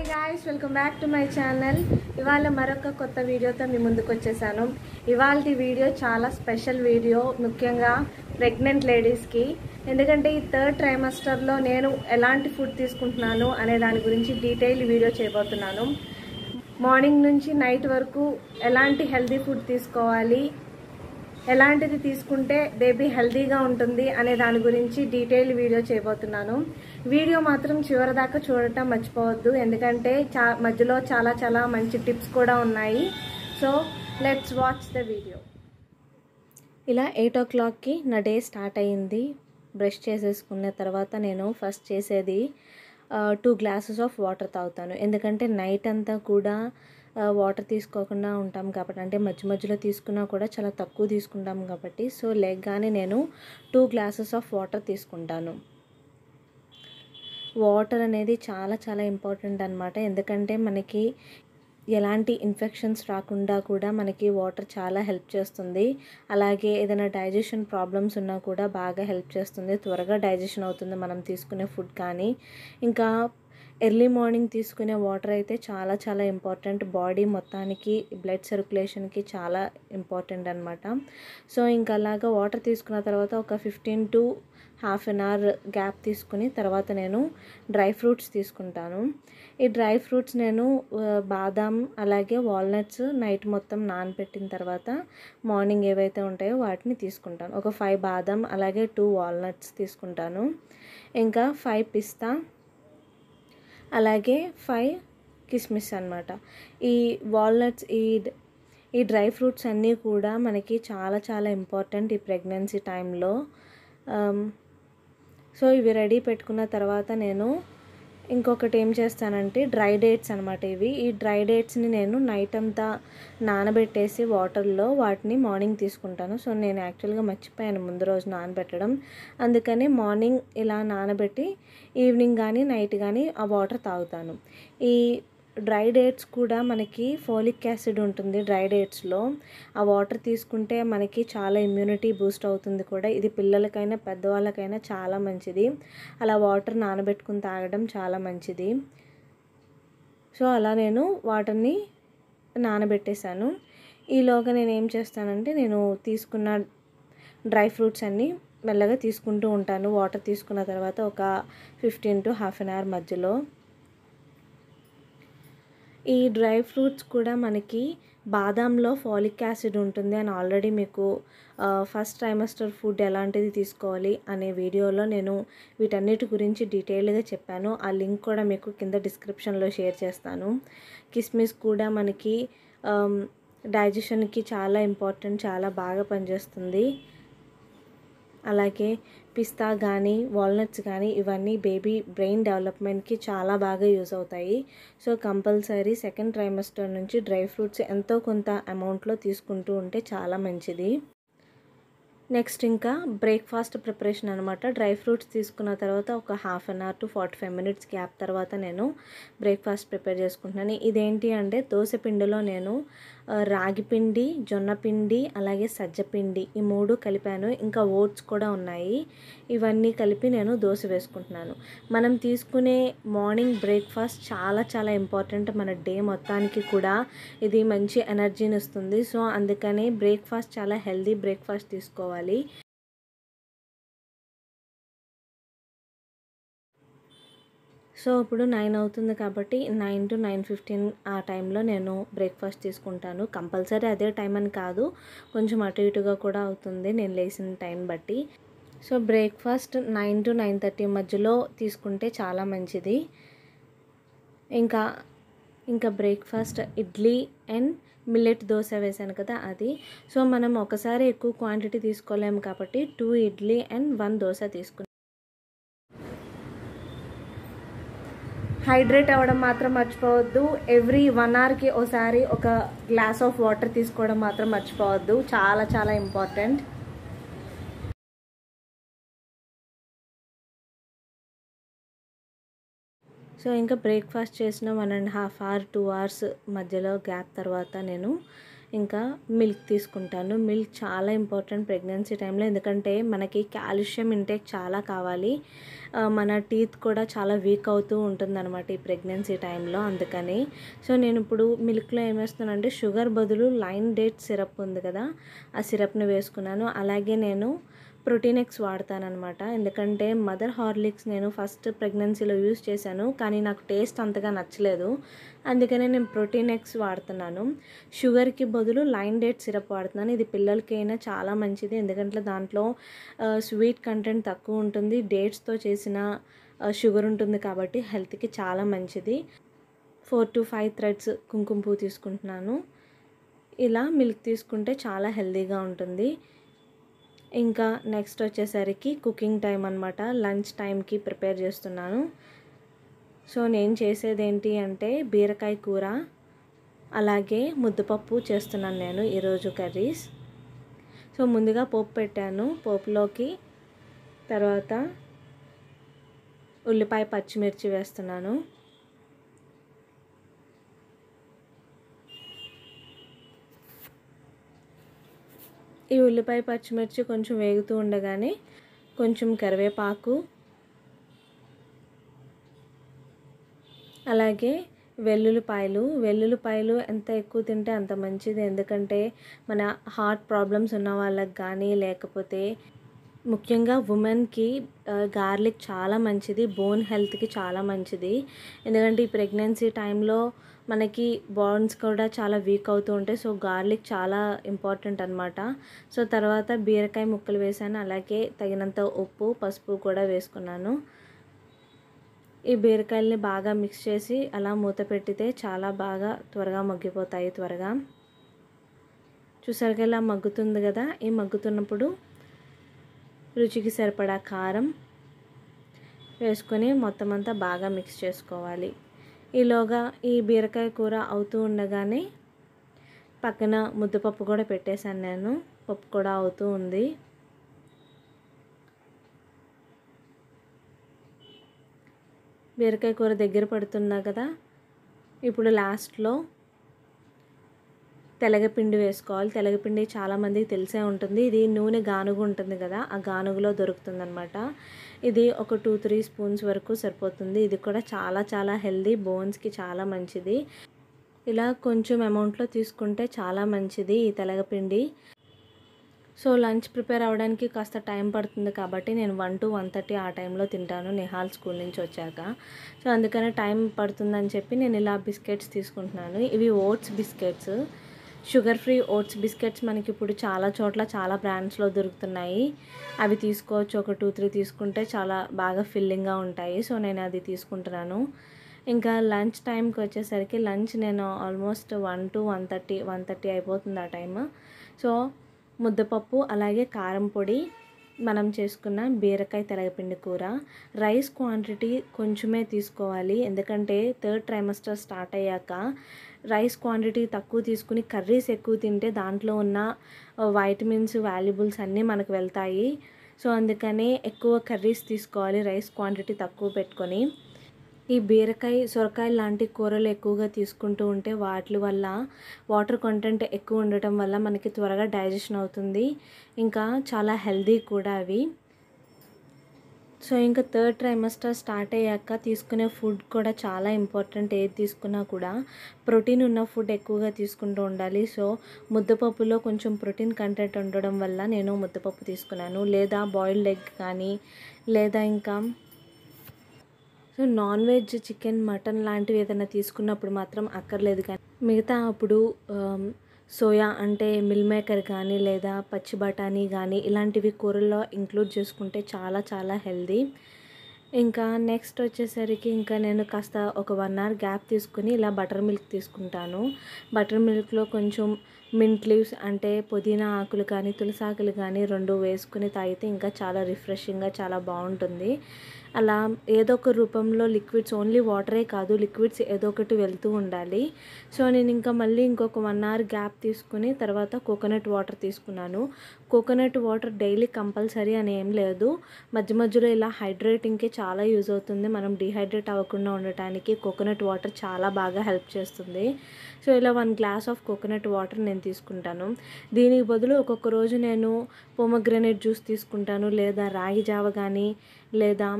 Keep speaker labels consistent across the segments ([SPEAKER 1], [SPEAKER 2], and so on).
[SPEAKER 1] hi guys welcome back to my channel ఇవాళ మరొక కొత్త వీడియోతో మీ ముందుకు వచ్చేసాను ఇవాళ వీడియో చాలా స్పెషల్ వీడియో ముఖ్యంగా ప్రెగ్నెంట్ లేడీస్కి ఎందుకంటే ఈ థర్డ్ ట్రైమస్టర్లో నేను ఎలాంటి ఫుడ్ తీసుకుంటున్నాను అనే దాని గురించి డీటెయిల్ వీడియో చేయబోతున్నాను మార్నింగ్ నుంచి నైట్ వరకు ఎలాంటి హెల్దీ ఫుడ్ తీసుకోవాలి ఎలాంటిది తీసుకుంటే బేబీ హెల్దీగా ఉంటుంది అనే దాని గురించి డీటెయిల్ వీడియో చేయబోతున్నాను వీడియో మాత్రం చివరి దాకా చూడటం మర్చిపోవద్దు ఎందుకంటే చా మధ్యలో చాలా చాలా మంచి టిప్స్ కూడా ఉన్నాయి so let's watch the video ఇలా ఎయిట్ ఓ క్లాక్కి నా డే స్టార్ట్ అయ్యింది బ్రష్ చేసేసుకున్న తర్వాత నేను ఫస్ట్ చేసేది టూ గ్లాసెస్ ఆఫ్ వాటర్ తాగుతాను ఎందుకంటే నైట్ అంతా కూడా వాటర్ తీసుకోకుండా ఉంటాం కాబట్టి అంటే మధ్య మధ్యలో తీసుకున్నా కూడా చాలా తక్కువ తీసుకుంటాం కాబట్టి సో కానీ నేను టూ గ్లాసెస్ ఆఫ్ వాటర్ తీసుకుంటాను వాటర్ అనేది చాలా చాలా ఇంపార్టెంట్ అనమాట ఎందుకంటే మనకి ఎలాంటి ఇన్ఫెక్షన్స్ రాకుండా కూడా మనకి వాటర్ చాలా హెల్ప్ చేస్తుంది అలాగే ఏదైనా డైజెషన్ ప్రాబ్లమ్స్ ఉన్నా కూడా బాగా హెల్ప్ చేస్తుంది త్వరగా డైజెషన్ అవుతుంది మనం తీసుకునే ఫుడ్ కానీ ఇంకా ఎర్లీ మార్నింగ్ తీసుకునే వాటర్ అయితే చాలా చాలా ఇంపార్టెంట్ బాడీ మొత్తానికి బ్లడ్ సర్క్యులేషన్కి చాలా ఇంపార్టెంట్ అనమాట సో ఇంకా అలాగా వాటర్ తీసుకున్న తర్వాత ఒక fifteen to half an hour gap తీసుకుని తర్వాత నేను డ్రై ఫ్రూట్స్ తీసుకుంటాను ఈ డ్రై ఫ్రూట్స్ నేను బాదాం అలాగే వాల్నట్స్ నైట్ మొత్తం నానబెట్టిన తర్వాత మార్నింగ్ ఏవైతే ఉంటాయో వాటిని తీసుకుంటాను ఒక ఫైవ్ బాదాం అలాగే టూ వాల్నట్స్ తీసుకుంటాను ఇంకా ఫైవ్ పిస్తా అలాగే ఫైవ్ కిస్మిస్ అనమాట ఈ వాల్నట్స్ ఈ ఈ డ్రై ఫ్రూట్స్ అన్నీ కూడా మనకి చాలా చాలా ఇంపార్టెంట్ ఈ ప్రెగ్నెన్సీ టైంలో సో ఇవి రెడీ పెట్టుకున్న తర్వాత నేను ఇంకొకటి ఏం చేస్తానంటే డ్రై డేట్స్ అనమాట ఇవి ఈ డ్రై డేట్స్ని నేను నైట్ అంతా నానబెట్టేసి వాటర్లో వాటిని మార్నింగ్ తీసుకుంటాను సో నేను యాక్చువల్గా మర్చిపోయాను ముందు రోజు నానబెట్టడం అందుకని మార్నింగ్ ఇలా నానబెట్టి ఈవినింగ్ కానీ నైట్ కానీ ఆ వాటర్ తాగుతాను ఈ డ్రై డేట్స్ కూడా మనకి ఫోలిక్ యాసిడ్ ఉంటుంది డ్రై డేట్స్లో ఆ వాటర్ తీసుకుంటే మనకి చాలా ఇమ్యూనిటీ బూస్ట్ అవుతుంది కూడా ఇది పిల్లలకైనా పెద్దవాళ్ళకైనా చాలా మంచిది అలా వాటర్ నానబెట్టుకుని తాగడం చాలా మంచిది సో అలా నేను వాటర్ని నానబెట్టేశాను ఈలోగా నేను ఏం చేస్తానంటే నేను తీసుకున్న డ్రై ఫ్రూట్స్ అన్నీ మెల్లగా తీసుకుంటూ ఉంటాను వాటర్ తీసుకున్న తర్వాత ఒక fifteen to half an hour మధ్యలో ఈ డ్రై ఫ్రూట్స్ కూడా మనకి బాదంలో ఫాలిక్ యాసిడ్ ఉంటుంది అని ఆల్రెడీ మీకు ఫస్ట్ ట్రైమస్టర్ ఫుడ్ ఎలాంటిది తీసుకోవాలి అనే వీడియోలో నేను వీటన్నిటి గురించి డీటెయిల్గా చెప్పాను ఆ లింక్ కూడా మీకు కింద డిస్క్రిప్షన్లో షేర్ చేస్తాను కిస్మిస్ కూడా మనకి డైజెషన్కి చాలా ఇంపార్టెంట్ చాలా బాగా పనిచేస్తుంది అలాగే పిస్తా కానీ వాల్నట్స్ కానీ ఇవన్నీ బేబీ బ్రెయిన్ డెవలప్మెంట్కి చాలా బాగా యూజ్ అవుతాయి సో కంపల్సరీ సెకండ్ ట్రైమస్టర్ నుంచి డ్రై ఫ్రూట్స్ ఎంతో కొంత అమౌంట్లో తీసుకుంటూ ఉంటే చాలా మంచిది నెక్స్ట్ ఇంకా బ్రేక్ఫాస్ట్ ప్రిపరేషన్ అనమాట డ్రై ఫ్రూట్స్ తీసుకున్న తర్వాత ఒక half an hour to forty five minutes gap తర్వాత నేను బ్రేక్ఫాస్ట్ ప్రిపేర్ చేసుకుంటున్నాను ఇదేంటి అంటే దోశ పిండిలో నేను రాగిపిండి జొన్నపిండి అలాగే సజ్జపిండి ఈ మూడు కలిపాను ఇంకా ఓట్స్ కూడా ఉన్నాయి ఇవన్నీ కలిపి నేను దోశ వేసుకుంటున్నాను మనం తీసుకునే మార్నింగ్ బ్రేక్ఫాస్ట్ చాలా చాలా ఇంపార్టెంట్ మన డే మొత్తానికి కూడా ఇది మంచి ఎనర్జీని ఇస్తుంది సో అందుకని బ్రేక్ఫాస్ట్ చాలా హెల్దీ బ్రేక్ఫాస్ట్ తీసుకోవాలి సో ఇప్పుడు నైన్ అవుతుంది కాబట్టి నైన్ టు నైన్ ఫిఫ్టీన్ ఆ టైంలో నేను బ్రేక్ఫాస్ట్ తీసుకుంటాను కంపల్సరీ అదే టైం అని కాదు కొంచెం అటు ఇటుగా కూడా అవుతుంది నేను లేచిన టైం బట్టి so breakfast nine to nine thirty మధ్యలో తీసుకుంటే చాలా మంచిది ఇంకా ఇంకా breakfast idli and millet dosa వేసాను కదా అది సో మనం ఒకసారి ఎక్కువ క్వాంటిటీ తీసుకోలేము కాబట్టి two idli and one dosa తీసుకున్నాం హైడ్రేట్ అవ్వడం మాత్రం మర్చిపోవద్దు ఎవ్రీ వన్ అవర్కి ఒకసారి ఒక గ్లాస్ ఆఫ్ వాటర్ తీసుకోవడం మాత్రం మర్చిపోవద్దు చాలా చాలా ఇంపార్టెంట్ సో ఇంకా బ్రేక్ఫాస్ట్ చేసిన one and half hour two hours మధ్యలో గ్యాప్ తర్వాత నేను ఇంకా మిల్క్ తీసుకుంటాను మిల్క్ చాలా ఇంపార్టెంట్ ప్రెగ్నెన్సీ టైంలో ఎందుకంటే మనకి కాల్షియం ఇంటేక్ చాలా కావాలి మన టీత్ కూడా చాలా వీక్ అవుతూ ఉంటుందన్నమాట ఈ ప్రెగ్నెన్సీ టైంలో అందుకని సో నేను ఇప్పుడు మిల్క్లో ఏమేస్తున్నానంటే షుగర్ బదులు లైన్ డేట్ సిరప్ ఉంది కదా ఆ సిరప్ని వేసుకున్నాను అలాగే నేను ప్రోటీన్ ఎక్స్ వాడతానమాట ఎందుకంటే మదర్ హార్లిక్స్ నేను ఫస్ట్ ప్రెగ్నెన్సీలో యూజ్ చేశాను కానీ నాకు టేస్ట్ అంతగా నచ్చలేదు అందుకనే నేను ప్రోటీన్ ఎక్స్ వాడుతున్నాను షుగర్కి బదులు లైన్ డేట్ సిరప్ వాడుతున్నాను ఇది పిల్లలకైనా చాలా మంచిది ఎందుకంటే దాంట్లో స్వీట్ కంటెంట్ తక్కువ ఉంటుంది డేట్స్తో చేసిన షుగర్ ఉంటుంది కాబట్టి హెల్త్కి చాలా మంచిది ఫోర్ టు ఫైవ్ థ్రెడ్స్ కుంకుమ పువ్వు తీసుకుంటున్నాను ఇలా మిల్క్ తీసుకుంటే చాలా హెల్తీగా ఉంటుంది ఇంకా నెక్స్ట్ వచ్చేసరికి కుకింగ్ టైం అనమాట లంచ్ టైంకి ప్రిపేర్ చేస్తున్నాను సో నేను చేసేది ఏంటి అంటే బీరకాయ కూర అలాగే ముద్దపప్పు చేస్తున్నాను నేను ఈరోజు కర్రీస్ సో ముందుగా పోపు పెట్టాను పోపులోకి తర్వాత ఉల్లిపాయ పచ్చిమిర్చి వేస్తున్నాను ఉల్లిపాయ పచ్చిమిర్చి కొంచెం వేగుతూ ఉండగానే కొంచెం కరివేపాకు అలాగే వెల్లుల్లిపాయలు వెల్లుల్లిపాయలు ఎంత ఎక్కువ తింటే అంత మంచిది ఎందుకంటే మన హార్ట్ ప్రాబ్లమ్స్ ఉన్న వాళ్ళకి కానీ లేకపోతే ముఖ్యంగా ఉమెన్కి గార్లిక్ చాలా మంచిది బోన్ హెల్త్కి చాలా మంచిది ఎందుకంటే ఈ ప్రెగ్నెన్సీ టైంలో మనకి బోన్స్ కూడా చాలా వీక్ అవుతూ ఉంటాయి సో గార్లిక్ చాలా ఇంపార్టెంట్ అనమాట సో తర్వాత బీరకాయ ముక్కలు వేసాను అలాగే తగినంత ఉప్పు పసుపు కూడా వేసుకున్నాను ఈ బీరకాయల్ని బాగా మిక్స్ చేసి అలా మూత పెట్టితే చాలా బాగా త్వరగా మగ్గిపోతాయి త్వరగా చూసరికి ఇలా మగ్గుతుంది కదా ఈ మగ్గుతున్నప్పుడు రుచికి సరిపడా కారం వేసుకొని మొత్తం అంతా బాగా మిక్స్ చేసుకోవాలి ఈలోగా ఈ బీరకాయ కూర అవుతూ ఉండగానే పక్కన ముద్దపప్పు కూడా పెట్టేశాను నేను పప్పు కూడా అవుతూ ఉంది బీరకాయ కూర దగ్గర పడుతున్నా కదా ఇప్పుడు లాస్ట్లో తెలగపిండి వేసుకోవాలి తెలగపిండి చాలామందికి తెలిసే ఉంటుంది ఇది నూనె గానుగు ఉంటుంది కదా ఆ గానుగులో దొరుకుతుందనమాట ఇది ఒక టూ త్రీ స్పూన్స్ వరకు సరిపోతుంది ఇది కూడా చాలా చాలా హెల్దీ బోన్స్కి చాలా మంచిది ఇలా కొంచెం అమౌంట్లో తీసుకుంటే చాలా మంచిది ఈ తెలగపిండి సో లంచ్ ప్రిపేర్ అవ్వడానికి కాస్త టైం పడుతుంది కాబట్టి నేను వన్ టు వన్ థర్టీ ఆ టైంలో తింటాను నిహాల్ స్కూల్ నుంచి వచ్చాక సో అందుకనే టైం పడుతుందని చెప్పి నేను ఇలా బిస్కెట్స్ తీసుకుంటున్నాను ఇవి oats biscuits sugar free oats biscuits మనకి ఇప్పుడు చాలా చోట్ల చాలా బ్రాండ్స్లో దొరుకుతున్నాయి అవి తీసుకోవచ్చు ఒక టూ త్రీ తీసుకుంటే చాలా బాగా ఫిల్లింగ్గా ఉంటాయి సో నేను అది తీసుకుంటున్నాను ఇంకా లంచ్ టైంకి వచ్చేసరికి లంచ్ నేను almost one to one thirty one thirty అయిపోతుంది ఆ టైమ్ సో ముద్దపప్పు అలాగే కారం పొడి మనం చేసుకున్న బీరకాయ తెలగపిండి కూర రైస్ క్వాంటిటీ కొంచెమే తీసుకోవాలి ఎందుకంటే థర్డ్ ట్రైమస్టర్ స్టార్ట్ అయ్యాక రైస్ క్వాంటిటీ తక్కువ తీసుకుని కర్రీస్ ఎక్కువ తింటే దాంట్లో ఉన్న వైటమిన్స్ వాల్యుబుల్స్ అన్నీ మనకు వెళ్తాయి సో అందుకనే ఎక్కువ కర్రీస్ తీసుకోవాలి రైస్ క్వాంటిటీ తక్కువ పెట్టుకొని ఈ బీరకాయ సొరకాయ లాంటి కూరలు ఎక్కువగా తీసుకుంటూ ఉంటే వాటి వల్ల వాటర్ కంటెంట్ ఎక్కువ ఉండటం వల్ల మనకి త్వరగా డైజెషన్ అవుతుంది ఇంకా చాలా హెల్దీ కూడా అవి సో ఇంకా థర్డ్ ట్రైమస్టర్ స్టార్ట్ అయ్యాక తీసుకునే ఫుడ్ కూడా చాలా ఇంపార్టెంట్ ఏది తీసుకున్నా కూడా ప్రోటీన్ ఉన్న ఫుడ్ ఎక్కువగా తీసుకుంటూ ఉండాలి సో ముద్దపప్పులో కొంచెం ప్రోటీన్ కంటెంట్ ఉండడం వల్ల నేను ముద్దపప్పు తీసుకున్నాను లేదా బాయిల్డ్ ఎగ్ కానీ లేదా ఇంకా నాన్ వెజ్ చికెన్ మటన్ లాంటివి ఏదైనా తీసుకున్నప్పుడు మాత్రం అక్కర్లేదు కానీ మిగతా అప్పుడు సోయా అంటే మిల్ మేకర్ కానీ లేదా పచ్చి బఠానీ కానీ ఇలాంటివి కూరల్లో ఇంక్లూడ్ చేసుకుంటే చాలా చాలా హెల్దీ ఇంకా నెక్స్ట్ వచ్చేసరికి ఇంకా నేను కాస్త ఒక వన్ అవర్ గ్యాప్ తీసుకుని ఇలా బటర్ మిల్క్ తీసుకుంటాను బటర్ మిల్క్లో కొంచెం మింట్ లీవ్స్ అంటే పుదీనా ఆకులు కానీ తులసి ఆకులు కానీ రెండు వేసుకుని తాగితే ఇంకా చాలా రిఫ్రెషింగ్గా చాలా బాగుంటుంది అలా ఏదో ఒక రూపంలో లిక్విడ్స్ ఓన్లీ వాటరే కాదు లిక్విడ్స్ ఏదో ఒకటి వెళ్తూ ఉండాలి సో నేను ఇంకా మళ్ళీ ఇంకొక వన్ అవర్ గ్యాప్ తీసుకుని తర్వాత కోకోనట్ వాటర్ తీసుకున్నాను కోకోనట్ వాటర్ డైలీ కంపల్సరీ అని ఏం లేదు మధ్య మధ్యలో ఇలా హైడ్రేటింగ్కి చాలా యూజ్ అవుతుంది మనం డిహైడ్రేట్ అవ్వకుండా ఉండటానికి కోకోనట్ వాటర్ చాలా బాగా హెల్ప్ చేస్తుంది సో ఇలా one glass of coconut water నేను తీసుకుంటాను దీనికి బదులు ఒక్కొక్క రోజు నేను పోమగ్రనేట్ జ్యూస్ తీసుకుంటాను లేదా రాగి జావ కానీ లేదా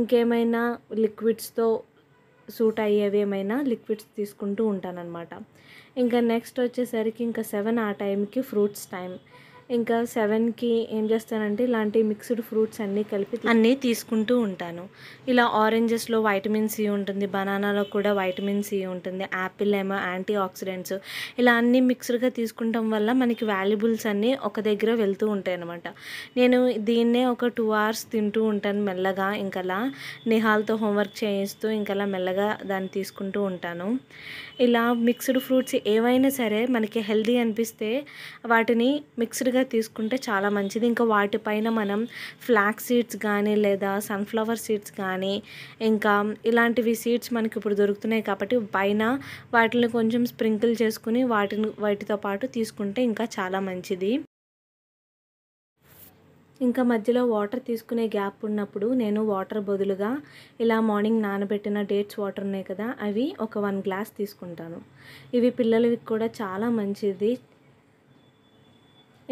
[SPEAKER 1] ఇంకేమైనా లిక్విడ్స్తో సూట్ అయ్యేవి ఏమైనా లిక్విడ్స్ తీసుకుంటూ ఉంటానన్నమాట ఇంకా నెక్స్ట్ వచ్చేసరికి ఇంకా సెవెన్ ఆ టైంకి ఫ్రూట్స్ టైం ఇంకా సెవెన్కి ఏం చేస్తానంటే ఇలాంటి మిక్స్డ్ ఫ్రూట్స్ అన్నీ కలిపి అన్నీ తీసుకుంటూ ఉంటాను ఇలా ఆరెంజెస్లో వైటమిన్ సి ఉంటుంది బనానాలో కూడా వైటమిన్ సి ఉంటుంది యాపిల్ ఏమో యాంటీ ఆక్సిడెంట్స్ ఇలా అన్నీ మిక్స్డ్గా తీసుకుంటాం వల్ల మనకి వాల్యుబుల్స్ అన్నీ ఒక దగ్గర వెళ్తూ ఉంటాయి అనమాట నేను దీన్నే ఒక టూ అవర్స్ తింటూ ఉంటాను మెల్లగా ఇంకలా నిహాల్తో హోంవర్క్ చేయిస్తూ ఇంకలా మెల్లగా దాన్ని తీసుకుంటూ ఉంటాను ఇలా మిక్స్డ్ ఫ్రూట్స్ ఏవైనా సరే మనకి హెల్దీ అనిపిస్తే వాటిని మిక్స్డ్ లిక్విడ్గా తీసుకుంటే చాలా మంచిది ఇంకా వాటిపైన మనం ఫ్లాక్ సీడ్స్ కానీ లేదా సన్ఫ్లవర్ సీడ్స్ కానీ ఇంకా ఇలాంటివి సీడ్స్ మనకి ఇప్పుడు దొరుకుతున్నాయి కాబట్టి పైన వాటిని కొంచెం స్ప్రింకిల్ చేసుకుని వాటిని వాటితో పాటు తీసుకుంటే ఇంకా చాలా మంచిది ఇంకా మధ్యలో వాటర్ తీసుకునే గ్యాప్ ఉన్నప్పుడు నేను వాటర్ బదులుగా ఇలా మార్నింగ్ నానబెట్టిన డేట్స్ వాటర్ ఉన్నాయి కదా అవి ఒక వన్ గ్లాస్ తీసుకుంటాను ఇవి పిల్లలకి కూడా చాలా మంచిది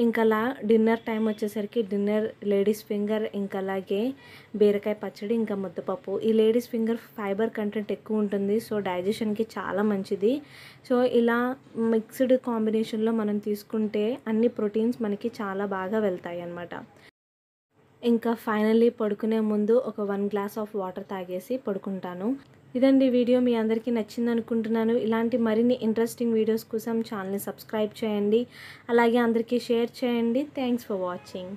[SPEAKER 1] ఇంకా అలా డిన్నర్ టైం వచ్చేసరికి డిన్నర్ లేడీస్ ఫింగర్ ఇంకా అలాగే బీరకాయ పచ్చడి ఇంకా ముద్దపప్పు ఈ లేడీస్ ఫింగర్ ఫైబర్ కంటెంట్ ఎక్కువ ఉంటుంది సో డైజెషన్కి చాలా మంచిది సో ఇలా మిక్స్డ్ కాంబినేషన్లో మనం తీసుకుంటే అన్ని ప్రోటీన్స్ మనకి చాలా బాగా వెళ్తాయి అన్నమాట ఇంకా ఫైనల్లీ పడుకునే ముందు ఒక వన్ గ్లాస్ ఆఫ్ వాటర్ తాగేసి పడుకుంటాను ఇదండి వీడియో మీ అందరికీ నచ్చింది అనుకుంటున్నాను ఇలాంటి మరిన్ని ఇంట్రెస్టింగ్ వీడియోస్ కోసం ఛానల్ని సబ్స్క్రైబ్ చేయండి అలాగే అందరికీ షేర్ చేయండి థ్యాంక్స్ ఫర్ వాచింగ్